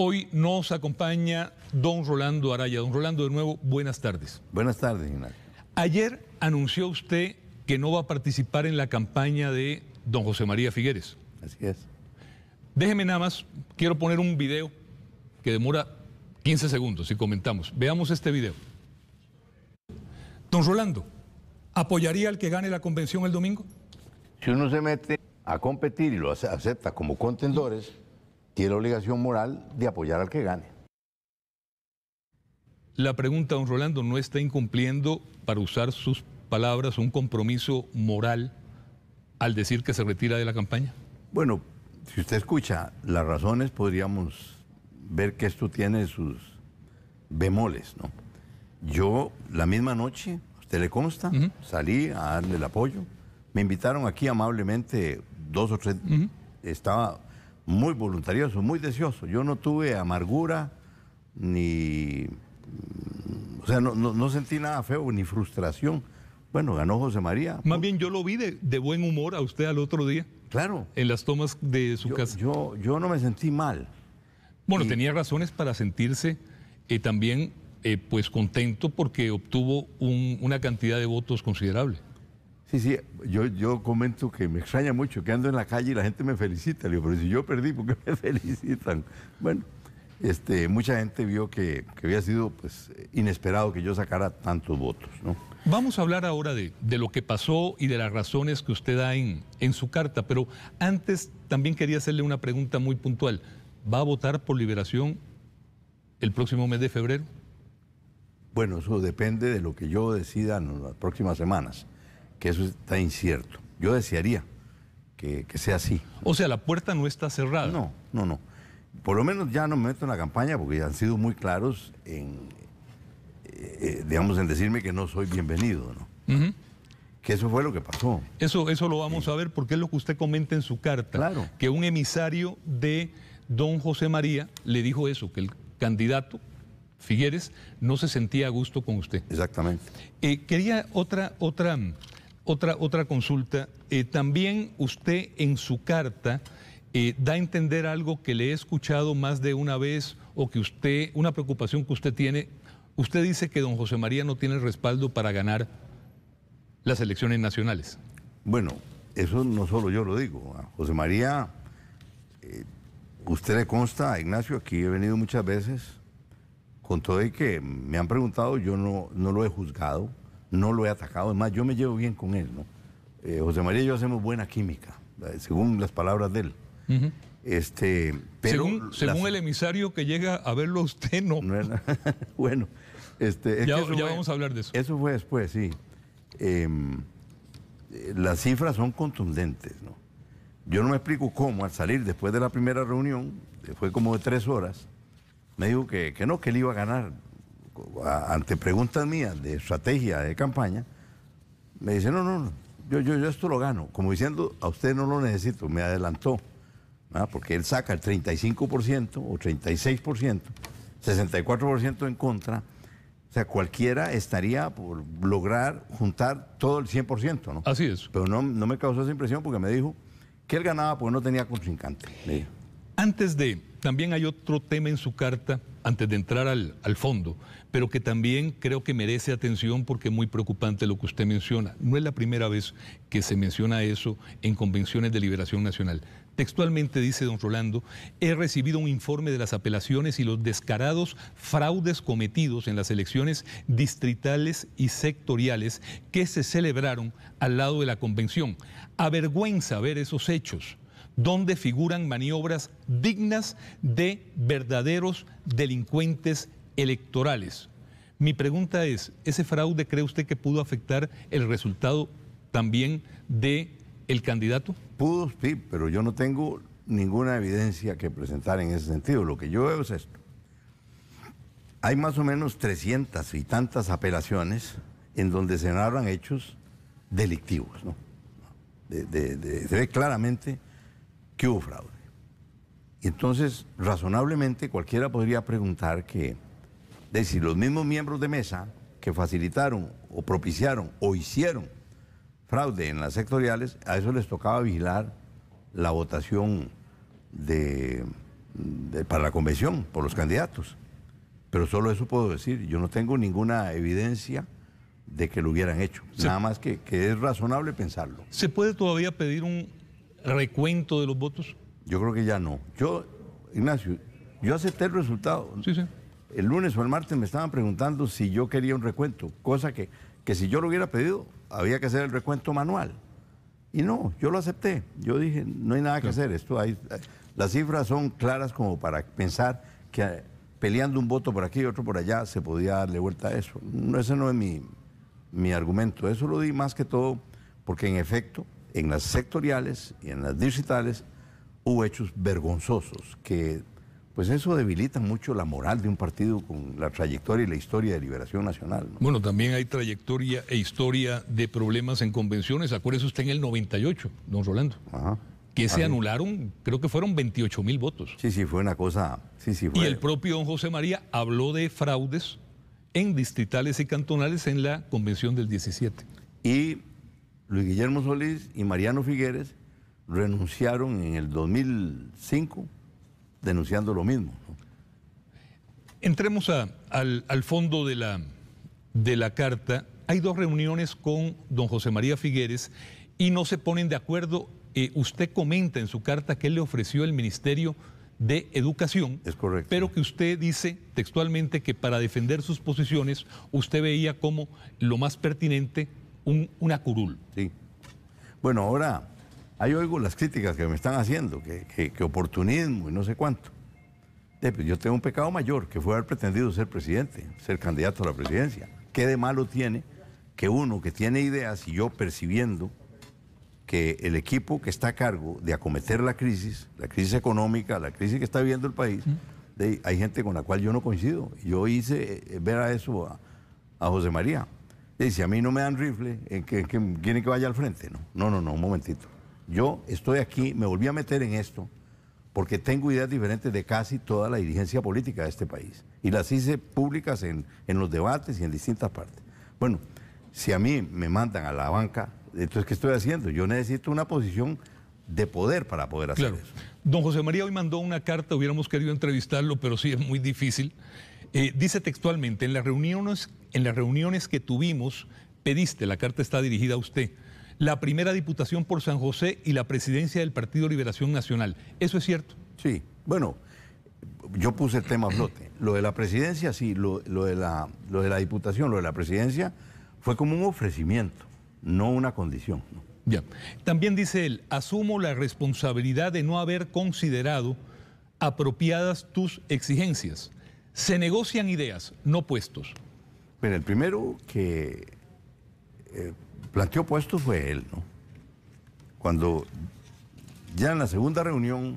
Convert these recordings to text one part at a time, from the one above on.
Hoy nos acompaña don Rolando Araya. Don Rolando, de nuevo, buenas tardes. Buenas tardes, Ignacio. Ayer anunció usted que no va a participar en la campaña de don José María Figueres. Así es. Déjeme nada más, quiero poner un video que demora 15 segundos y comentamos. Veamos este video. Don Rolando, ¿apoyaría al que gane la convención el domingo? Si uno se mete a competir y lo acepta como contendores tiene la obligación moral de apoyar al que gane. La pregunta, don Rolando, ¿no está incumpliendo, para usar sus palabras, un compromiso moral al decir que se retira de la campaña? Bueno, si usted escucha las razones, podríamos ver que esto tiene sus bemoles, ¿no? Yo la misma noche, usted le consta, salí a darle el apoyo. Me invitaron aquí amablemente dos o tres. Estaba muy voluntarioso, muy deseoso. Yo no tuve amargura ni... O sea, no, sentí nada feo ni frustración. Bueno, ganó José María. Más bien yo lo vi de, buen humor a usted al otro día. Claro. En las tomas de su casa. Yo, no me sentí mal. Bueno, tenía razones para sentirse eh, también eh, pues contento porque obtuvo una cantidad de votos considerable. Sí, sí, yo, yo comento que me extraña mucho que ando en la calle y la gente me felicita. Le digo, pero si yo perdí, ¿por qué me felicitan? Bueno, este, mucha gente vio que, que había sido pues, inesperado que yo sacara tantos votos. ¿no? Vamos a hablar ahora de, lo que pasó y de las razones que usted da en, en su carta, pero antes también quería hacerle una pregunta muy puntual. ¿Va a votar por liberación el próximo mes de febrero? Bueno, eso depende de lo que yo decida en las próximas semanas que eso está incierto. Yo desearía que, sea así. O sea, la puerta no está cerrada. No, no, no. Por lo menos ya no me meto en la campaña porque ya han sido muy claros en, eh, eh, digamos, en decirme que no soy bienvenido, ¿no? Que eso fue lo que pasó. Eso, eso lo vamos a ver porque es lo que usted comenta en su carta. Claro. Que un emisario de don José María le dijo eso, que el candidato Figueres no se sentía a gusto con usted. Exactamente. Eh, quería otra, otra otra, otra consulta. Eh, también usted en su carta eh, da a entender algo que le he escuchado más de una vez o que usted, una preocupación que usted tiene. Usted dice que don José María no tiene respaldo para ganar las elecciones nacionales. Bueno, eso no solo yo lo digo. ¿ah? José María, eh, usted le consta, Ignacio, aquí he venido muchas veces, con todo y que me han preguntado, yo no, no lo he juzgado no lo he atacado. Además, yo me llevo bien con él, ¿no? Eh, José María y yo hacemos buena química, eh, según las palabras de él. Este, según, el emisario que llega a verlo usted, no. bueno, este, ya, vamos a hablar de eso. Eso fue después, sí. Em, eh, las cifras son contundentes, ¿no? Yo no me explico cómo al salir después de la primera reunión, fue como de tres horas, me dijo que, que no, que él iba a ganar ante preguntas mías de estrategia de campaña, me dice, no, no, no yo, yo, esto lo gano, como diciendo, a usted no lo necesito, me adelantó, porque él saca el 35% o 36%, 64% en contra, o sea, cualquiera estaría por lograr juntar todo el 100%, ¿no? Así es. Pero no, no me causó esa impresión porque me dijo que él ganaba porque no tenía contrincante. Me dijo. Antes de, también hay otro tema en su carta, antes de entrar al, fondo, pero que también creo que merece atención porque es muy preocupante lo que usted menciona. No es la primera vez que se menciona eso en convenciones de liberación nacional. Textualmente dice don Rolando, he recibido un informe de las apelaciones y los descarados fraudes cometidos en las elecciones distritales y sectoriales que se celebraron al lado de la convención. Avergüenza ver esos hechos donde figuran maniobras dignas de verdaderos delincuentes electorales. Mi pregunta es, ¿ese fraude cree usted que pudo afectar el resultado también de candidato? Pudo, sí, pero yo no tengo ninguna evidencia que presentar en ese sentido. Lo que yo veo es esto. Hay más o menos 300 y tantas apelaciones en donde se narran hechos delictivos. se ve claramente que hubo fraude. Y entonces, razonablemente, cualquiera podría preguntar que, si los mismos miembros de mesa que facilitaron o propiciaron o hicieron fraude en las sectoriales, a eso les tocaba vigilar la votación de, para la convención por los candidatos. Pero solo eso puedo decir, yo no tengo ninguna evidencia de que lo hubieran hecho, nada más que, que es razonable pensarlo. ¿Se puede todavía pedir un, recuento de los votos? Yo creo que ya no. Yo, Ignacio, yo acepté el resultado. Sí, sí. El lunes o el martes me estaban preguntando si yo quería un recuento, cosa que, que si yo lo hubiera pedido, había que hacer el recuento manual. Y no, yo lo acepté. Yo dije, no hay nada que hacer. Esto hay, eh, las cifras son claras como para pensar que eh, peleando un voto por aquí y otro por allá se podía darle vuelta a eso. No, ese no es mi argumento. Eso lo di más que todo porque en efecto en las sectoriales y en las digitales hubo hechos vergonzosos que pues eso debilita mucho la moral de un partido con la trayectoria y la historia de Liberación Nacional. Bueno, también hay trayectoria e historia de problemas en convenciones. Acuérdese usted en el 98, don Rolando. Que se ah, anularon, creo que fueron 28 mil votos. Sí, sí, fue una cosa. Sí, sí, Y el propio don José María habló de fraudes en distritales y cantonales en la convención del 17. Y Luis Guillermo Solís y Mariano Figueres renunciaron en el 2005 denunciando lo mismo. Entremos al, fondo de la, carta. Hay dos reuniones con don José María Figueres y no se ponen de acuerdo. Eh, usted comenta en su carta que le ofreció el Ministerio de Educación. Es correcto. Pero que usted dice textualmente que para defender sus posiciones usted veía como lo más pertinente una curul. Sí. Bueno, ahora, ...hay oigo las críticas que me están haciendo, que, oportunismo y no sé cuánto. Eh, pues yo tengo un pecado mayor, que fue haber pretendido ser presidente, ser candidato a la presidencia. ¿Qué de malo tiene que uno que tiene ideas y yo percibiendo que el equipo que está a cargo de acometer la crisis, la crisis económica, la crisis que está viviendo el país, hay gente con la cual yo no coincido. Yo hice eh, ver a eso a José María si a mí no me dan rifle, eh, que, tiene que vaya al frente. No, no, no, no, un momentito. Yo estoy aquí, me volví a meter en esto, porque tengo ideas diferentes de casi toda la dirigencia política de este país. Y las hice públicas en, los debates y en distintas partes. Bueno, si a mí me mandan a la banca, entonces, ¿qué estoy haciendo? Yo necesito una posición de poder para poder hacer eso. Don José María hoy mandó una carta, hubiéramos querido entrevistarlo, pero sí es muy difícil. Eh, dice textualmente, en las, reuniones, en las reuniones que tuvimos, pediste, la carta está dirigida a usted, la primera diputación por San José y la presidencia del Partido Liberación Nacional. ¿Eso es cierto? Sí, bueno, yo puse el tema a flote. Lo de la presidencia, sí, lo, lo, de la, diputación, lo de la presidencia, fue como un ofrecimiento, no una condición. Ya. También dice él, asumo la responsabilidad de no haber considerado apropiadas tus exigencias. Se negocian ideas, no puestos. Mira, el primero que eh, planteó puestos fue él, ¿no? Cuando ya en la segunda reunión...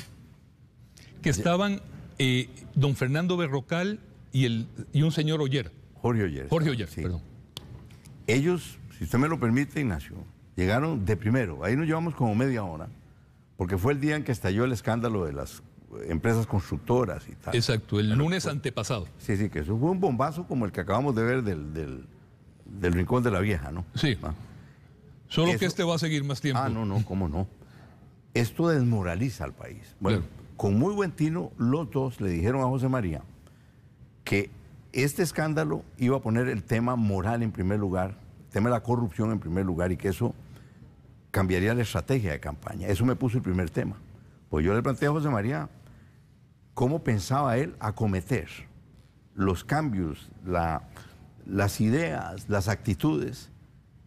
Que estaban eh, don Fernando Berrocal y, el, y un señor Oyer. Jorge Oyer. Jorge Oyer, sí. perdón. Ellos, si usted me lo permite, Ignacio, llegaron de primero. Ahí nos llevamos como media hora, porque fue el día en que estalló el escándalo de las empresas constructoras y tal. Exacto, el lunes antepasado. Sí, sí, que eso fue un bombazo como el que acabamos de ver del, Rincón de la Vieja, ¿no? Sí. Ah. Solo que este va a seguir más tiempo. Ah, no, no, cómo no. Esto desmoraliza al país. Bueno, con muy buen tino, los dos le dijeron a José María que este escándalo iba a poner el tema moral en primer lugar, el tema de la corrupción en primer lugar y que eso cambiaría la estrategia de campaña. Eso me puso el primer tema. Pues yo le planteé a José María, cómo pensaba él acometer los cambios, las ideas, las actitudes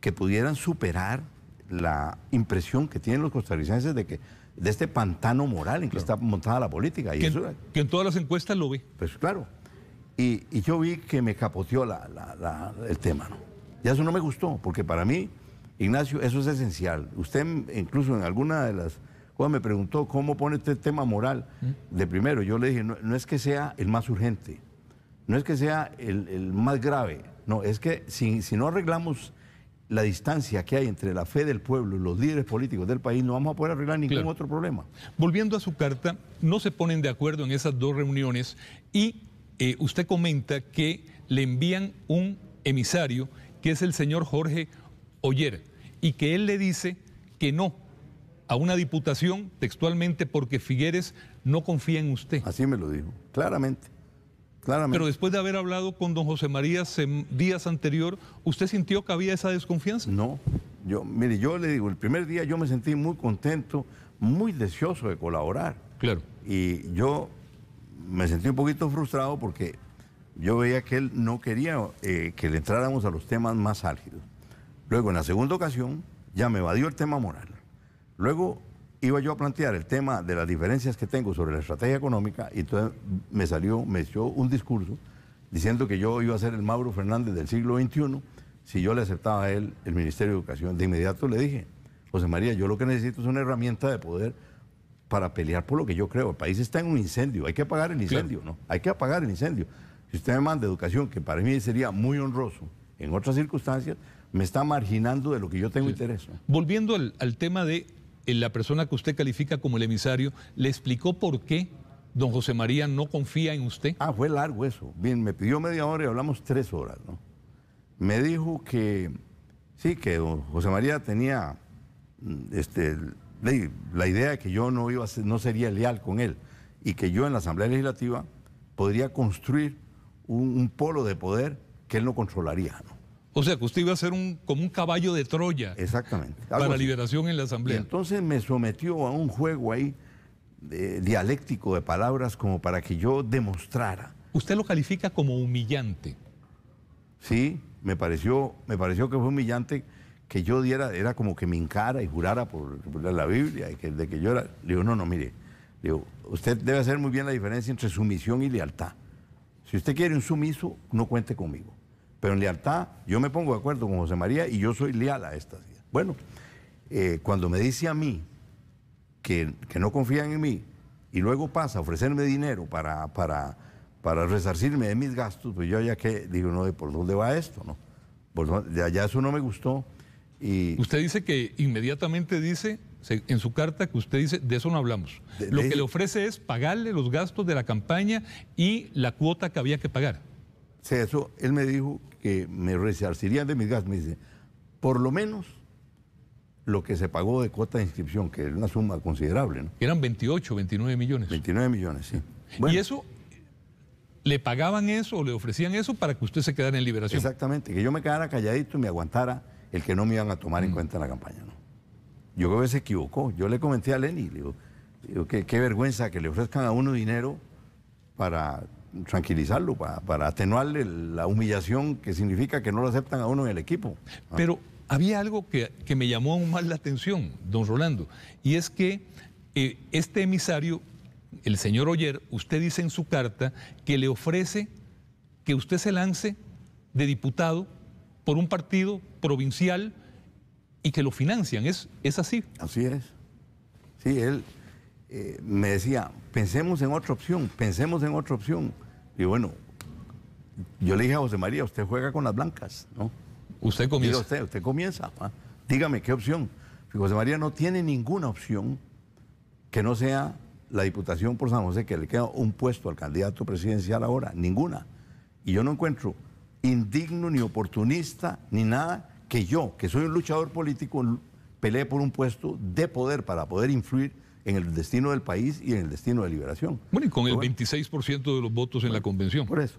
que pudieran superar la impresión que tienen los costarricenses de que de este pantano moral en que está montada la política. que, en todas las encuestas lo vi. Pues claro. Y, yo vi que me capoteó el tema, Y eso no me gustó, porque para mí, Ignacio, eso es esencial. Usted incluso en alguna de las cuando me preguntó cómo pone este tema moral, de primero yo le dije, no, es que sea el más urgente, no es que sea el, más grave, no, es que si, si, no arreglamos la distancia que hay entre la fe del pueblo y los líderes políticos del país, no vamos a poder arreglar ningún otro problema. Volviendo a su carta, no se ponen de acuerdo en esas dos reuniones y eh, usted comenta que le envían un emisario que es el señor Jorge Oyer y que él le dice que no, a una diputación textualmente porque Figueres no confía en usted. Así me lo dijo, claramente. Pero después de haber hablado con don José María días anterior, ¿usted sintió que había esa desconfianza? No, yo, mire, yo le digo, el primer día yo me sentí muy contento, muy deseoso de colaborar. Claro. Y yo me sentí un poquito frustrado porque yo veía que él no quería eh, que le entráramos a los temas más álgidos. Luego, en la segunda ocasión, ya me evadió el tema moral. Luego iba yo a plantear el tema de las diferencias que tengo sobre la estrategia económica y entonces me salió, me echó un discurso diciendo que yo iba a ser el Mauro Fernández del siglo XXI si yo le aceptaba a él el Ministerio de Educación. De inmediato le dije, José María, yo lo que necesito es una herramienta de poder para pelear por lo que yo creo. El país está en un incendio, hay que apagar el incendio, ¿no? Hay que apagar el incendio. Si usted me manda educación, que para mí sería muy honroso, en otras circunstancias, me está marginando de lo que yo tengo interés. Volviendo al tema de eh, la persona que usted califica como el emisario, le explicó por qué don José María no confía en usted? Ah, fue largo eso. Bien, me pidió media hora y hablamos tres horas, ¿no? Me dijo que sí, que don José María tenía mm, este, la idea de que yo no, iba no sería leal con él y que yo en la Asamblea Legislativa podría construir un, un polo de poder que él no controlaría, ¿no? O sea, que usted iba a ser como un caballo de Troya. Exactamente. Para la liberación en la Asamblea. Y entonces me sometió a un juego ahí dialéctico de palabras como para que yo demostrara. Usted lo califica como humillante. Sí, me pareció, me pareció que fue humillante que yo diera, era como que me encara y jurara por, la Biblia, de que yo era. Le digo, no, no, mire, digo, usted debe hacer muy bien la diferencia entre sumisión y lealtad. Si usted quiere un sumiso, no cuente conmigo. Pero en lealtad, yo me pongo de acuerdo con José María y yo soy leal a esta Bueno, eh, cuando me dice a mí que, no confían en mí y luego pasa a ofrecerme dinero para, para, para resarcirme de mis gastos, pues yo ya que digo, no, ¿por dónde va esto? No? de allá eso no me gustó. Y... Usted dice que inmediatamente dice en su carta que usted dice, de eso no hablamos. Lo que le ofrece es pagarle los gastos de la campaña y la cuota que había que pagar. Sí, eso, él me dijo que me resarcirían de mis gastos. Me dice, por lo menos lo que se pagó de cuota de inscripción, que es una suma considerable. ¿no? Eran 28, 29 millones. 29 millones, sí. ¿Y eso? ¿Le pagaban eso o le ofrecían eso para que usted se quedara en liberación? Exactamente, que yo me quedara calladito y me aguantara el que no me iban a tomar en mm. cuenta en la campaña. ¿no? Yo creo que se equivocó. Yo le comenté a Lenny, le digo, qué vergüenza que le ofrezcan a uno dinero para tranquilizarlo, para, atenuarle la humillación que significa que no lo aceptan a uno en el equipo. Ah. Pero había algo que, me llamó aún más la atención, don Rolando, y es que eh, este emisario, el señor Oyer, usted dice en su carta que le ofrece que usted se lance de diputado por un partido provincial y que lo financian. ¿Es, es así? Así es. Sí, él eh, me decía, pensemos en otra opción, pensemos en otra opción. Y bueno, yo le dije a José María, usted juega con las blancas, ¿no? Usted comienza. usted, usted comienza. Dígame qué opción. José María no tiene ninguna opción que no sea la Diputación por San José, que le queda un puesto al candidato presidencial ahora, ninguna. Y yo no encuentro indigno, ni oportunista, ni nada, que yo, que soy un luchador político, pelee por un puesto de poder para poder influir en el destino del país y en el destino de liberación. Bueno, y con el 26% de los votos en la convención. Por eso.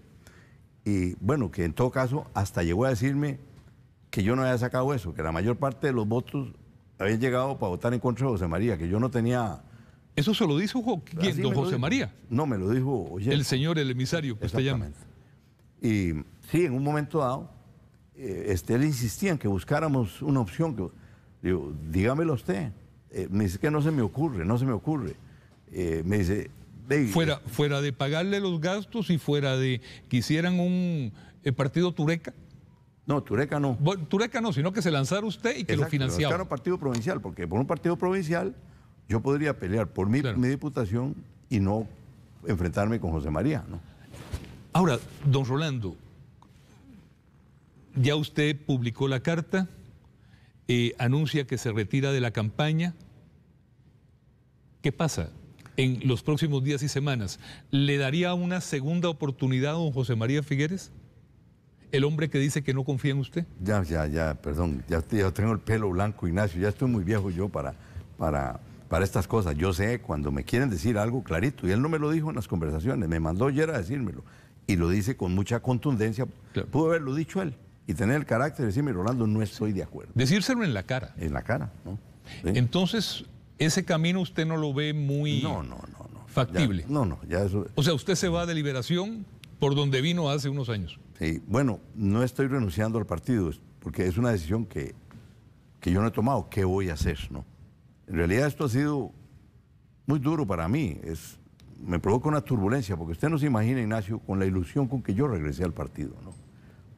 Y bueno, que en todo caso, hasta llegó a decirme que yo no había sacado eso, que la mayor parte de los votos habían llegado para votar en contra de José María, que yo no tenía... ¿Eso se lo dijo ah, ¿quién, don José María? No, me lo dijo oye, El señor, el emisario que usted llama. Y sí, en un momento dado, eh, este, él insistía en que buscáramos una opción. Que, digo, dígamelo usted. Eh, me dice que no se me ocurre, no se me ocurre. Eh, me dice... fuera, fuera de pagarle los gastos y fuera de que un eh, partido tureca. No, Tureca no. Tureca no, sino que se lanzara usted y que Exacto, lo un partido provincial, porque por un partido provincial yo podría pelear por mi, mi diputación y no enfrentarme con José María. ¿no? Ahora, don Rolando, ya usted publicó la carta, eh, anuncia que se retira de la campaña. ¿Qué pasa? en los próximos días y semanas, ¿le daría una segunda oportunidad a don José María Figueres? El hombre que dice que no confía en usted. Ya, ya, ya, perdón, ya, tengo el pelo blanco, Ignacio, ya estoy muy viejo yo para, para, para estas cosas. Yo sé cuando me quieren decir algo clarito, y él no me lo dijo en las conversaciones, me mandó ayer a decírmelo, y lo dice con mucha contundencia. Pudo haberlo dicho él y tener el carácter de decirme, Rolando, no estoy de acuerdo. Decírselo en la cara. En la cara, ¿no? Entonces, ese camino usted no lo ve muy no, no, no, factible. no, no, ya O sea, usted se va de liberación por donde vino hace unos años. Sí, bueno, no estoy renunciando al partido, porque es una decisión que, yo no he tomado, ¿qué voy a hacer? ¿no? En realidad esto ha sido muy duro para mí, es, me provoca una turbulencia, porque usted no se imagina, Ignacio, con la ilusión con que yo regresé al partido, ¿no?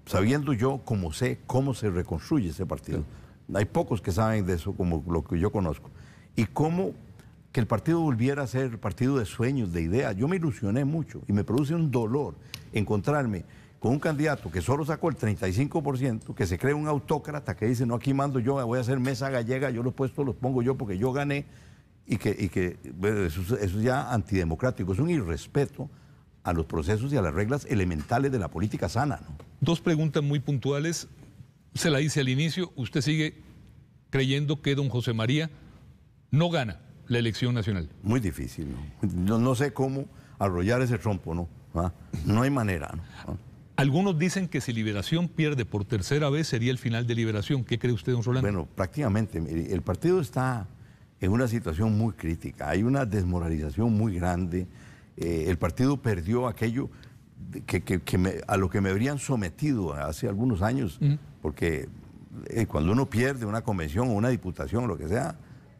sabiendo yo cómo sé cómo se reconstruye ese partido. Hay pocos que saben de eso como lo que yo conozco y cómo que el partido volviera a ser partido de sueños, de ideas. Yo me ilusioné mucho y me produce un dolor encontrarme con un candidato que solo sacó el 35%, que se cree un autócrata, que dice, no, aquí mando yo, voy a hacer mesa gallega, yo los puestos los pongo yo porque yo gané, y que, eso, es ya antidemocrático, es un irrespeto a los procesos y a las reglas elementales de la política sana. Dos preguntas muy puntuales. Se la hice al inicio, usted sigue creyendo que don José María no gana la elección nacional. Muy difícil, ¿no? No, sé cómo arrollar ese trompo, ¿no? ¿Ah? No hay manera, ¿Ah? Algunos dicen que si Liberación pierde por tercera vez sería el final de Liberación. ¿Qué cree usted, don Rolando? Bueno, prácticamente. El partido está en una situación muy crítica. Hay una desmoralización muy grande. Eh, el partido perdió aquello que, a lo que me habrían sometido hace algunos años. Porque eh, cuando uno pierde una convención o una diputación, o lo que sea,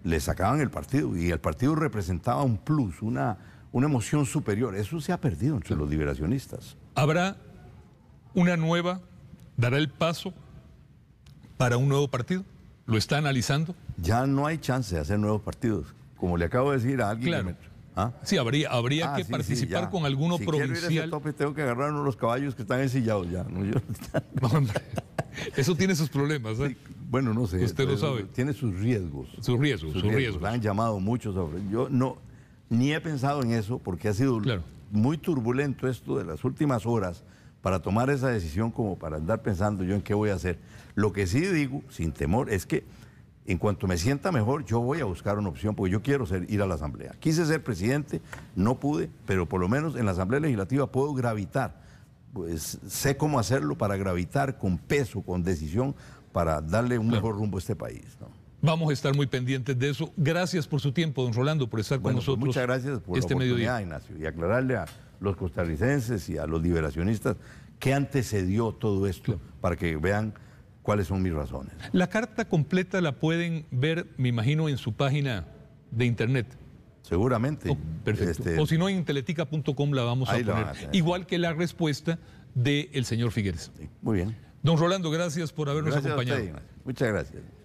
le sacaban el partido y el partido representaba un plus, una, una emoción superior. Eso se ha perdido entre los liberacionistas. ¿Habrá una nueva, dará el paso para un nuevo partido? ¿Lo está analizando? Ya no hay chance de hacer nuevos partidos. Como le acabo de decir a alguien. ¿Ah? Sí, habría, habría ah, que participar con alguno si Quiero tengo que agarrar uno los caballos que están ensillados ya. Eso tiene sus problemas. ¿eh? Bueno, no sé. Usted lo sabe. Tiene sus riesgos. Sus riesgos, sus, riesgos. Han llamado muchos. Yo no, ni he pensado en eso porque ha sido muy turbulento esto de las últimas horas para tomar esa decisión como para andar pensando yo en qué voy a hacer. Lo que sí digo, sin temor, es que en cuanto me sienta mejor, yo voy a buscar una opción porque yo quiero ir a la Asamblea. Quise ser presidente, no pude, pero por lo menos en la Asamblea Legislativa puedo gravitar pues sé cómo hacerlo para gravitar con peso, con decisión, para darle un mejor rumbo a este país. Vamos a estar muy pendientes de eso. Gracias por su tiempo, don Rolando, por estar con pues, nosotros. muchas gracias por este la Ignacio, y aclararle a los costarricenses y a los liberacionistas qué antecedió todo esto para que vean cuáles son mis razones. La carta completa la pueden ver, me imagino, en su página de internet. Seguramente. Oh, este, o si no, en teletica.com la vamos a poner. Igual que la respuesta del señor Figueres. muy bien. Don Rolando, gracias por habernos acompañado. Muchas gracias.